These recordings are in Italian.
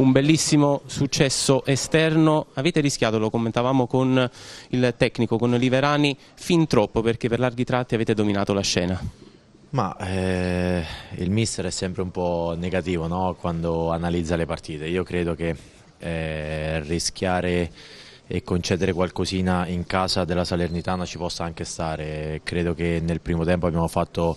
un bellissimo successo esterno, avete rischiato, lo commentavamo con il tecnico, con Liverani, fin troppo perché per larghi tratti avete dominato la scena. Ma eh, il mister è sempre un po' negativo no? quando analizza le partite, io credo che eh, rischiare e concedere qualcosina in casa della Salernitana ci possa anche stare. Credo che nel primo tempo abbiamo fatto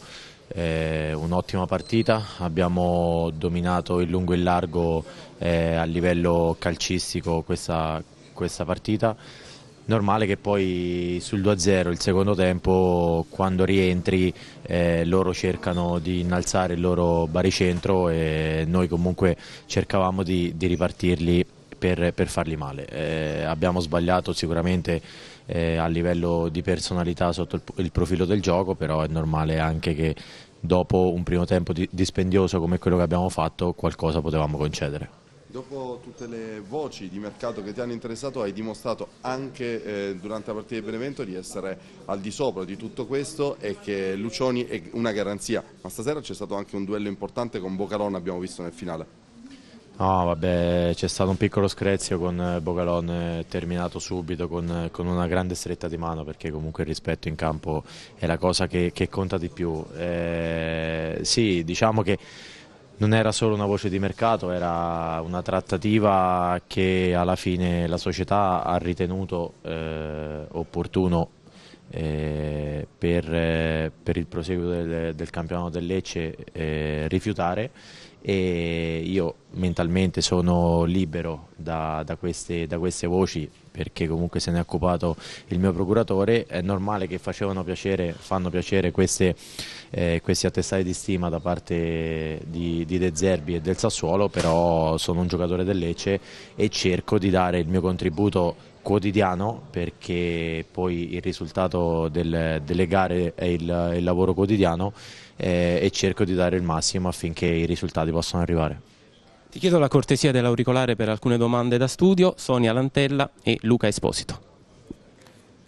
eh, un'ottima partita, abbiamo dominato in lungo e in largo eh, a livello calcistico questa, questa, partita. Normale che poi sul 2-0 il secondo tempo quando rientri eh, loro cercano di innalzare il loro baricentro e noi comunque cercavamo di, di ripartirli per, per fargli male. Eh, abbiamo sbagliato sicuramente eh, a livello di personalità sotto il, il, profilo del gioco, però è normale anche che dopo un primo tempo dispendioso come quello che abbiamo fatto qualcosa potevamo concedere. Dopo tutte le voci di mercato che ti hanno interessato hai dimostrato anche eh, durante la partita di Benevento di essere al di sopra di tutto questo e che Lucioni è una garanzia, ma stasera c'è stato anche un duello importante con Bocarona abbiamo visto nel finale. No, vabbè, c'è stato un piccolo screzio con eh, Bogalon, eh, terminato subito con, eh, con, una grande stretta di mano perché comunque il rispetto in campo è la cosa che, che conta di più. Eh, sì, diciamo che non era solo una voce di mercato, era una trattativa che alla fine la società ha ritenuto eh, opportuno eh, per, eh, per, il proseguo del, del campionato del Lecce eh, rifiutare e io mentalmente sono libero da, da, queste, da, queste, voci perché comunque se ne è occupato il mio procuratore, è normale che piacere, fanno piacere queste, eh, questi attestati di stima da parte di, di De Zerbi e del Sassuolo, però sono un giocatore del Lecce e cerco di dare il mio contributo quotidiano perché poi il risultato del, delle gare è il, il lavoro quotidiano eh, e cerco di dare il massimo affinché i risultati possano arrivare. Ti chiedo la cortesia dell'auricolare per alcune domande da studio, Sonia Lantella e Luca Esposito.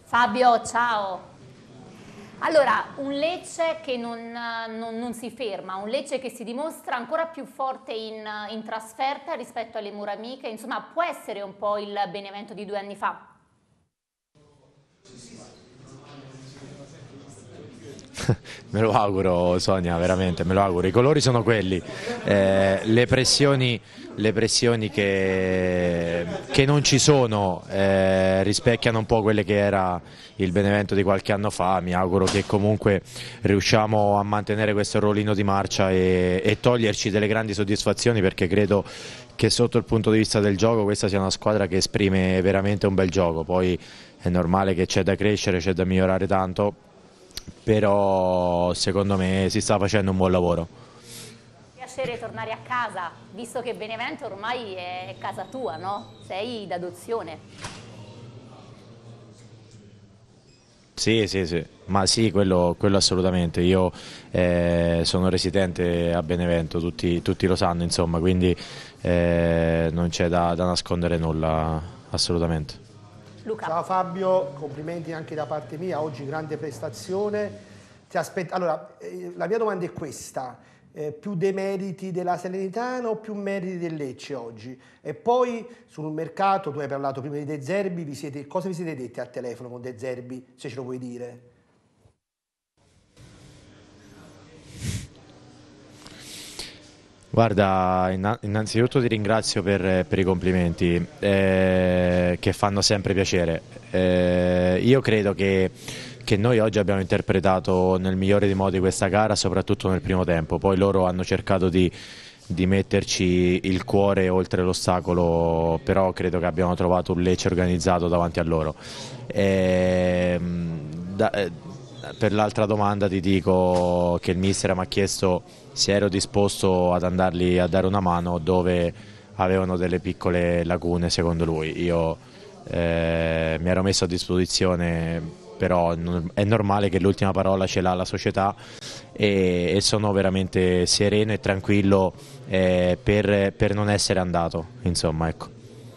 Fabio, ciao. Allora, un Lecce che non, non, non, si ferma, un Lecce che si dimostra ancora più forte in, in trasferta rispetto alle muramiche, insomma può essere un po' il Benevento di due anni fa. me lo auguro Sonia, veramente, me lo auguro. I colori sono quelli, eh, le pressioni, le pressioni che, che, non ci sono eh, rispecchiano un po' quelle che era il Benevento di qualche anno fa, mi auguro che comunque riusciamo a mantenere questo ruolino di marcia e, e toglierci delle grandi soddisfazioni perché credo che sotto il punto di vista del gioco questa sia una squadra che esprime veramente un bel gioco, poi è normale che c'è da crescere, c'è da migliorare tanto però secondo me si sta facendo un buon lavoro. Mi Piacere tornare a casa, visto che Benevento ormai è casa tua, no? Sei d'adozione. Sì, sì, sì, ma sì, quello, quello assolutamente. Io eh, sono residente a Benevento, tutti, tutti lo sanno, insomma, quindi eh, non c'è da, da nascondere nulla, assolutamente. Luca. Ciao Fabio, complimenti anche da parte mia, oggi grande prestazione. Allora, eh, la mia domanda è questa. Eh, più dei meriti della Salernitana o più meriti del Lecce oggi? E poi sul mercato, tu hai parlato prima di De Zerbi, vi siete, cosa vi siete detti al telefono con De Zerbi, se ce lo vuoi dire? Guarda, innanzitutto ti ringrazio per, per i complimenti eh, che fanno sempre piacere. Eh, io credo che, che, noi oggi abbiamo interpretato nel migliore dei modi questa gara, soprattutto nel primo tempo. Poi loro hanno cercato di, di metterci il cuore oltre l'ostacolo, però credo che abbiamo trovato un Lecce organizzato davanti a loro. Ehm, eh, da, per l'altra domanda ti dico che il mister mi ha chiesto se ero disposto ad andarli a dare una mano dove avevano delle piccole lacune secondo lui. Io eh, mi ero messo a disposizione, però è normale che l'ultima parola ce l'ha la società e, e, sono veramente sereno e tranquillo eh, per, per non essere andato. Insomma, ecco.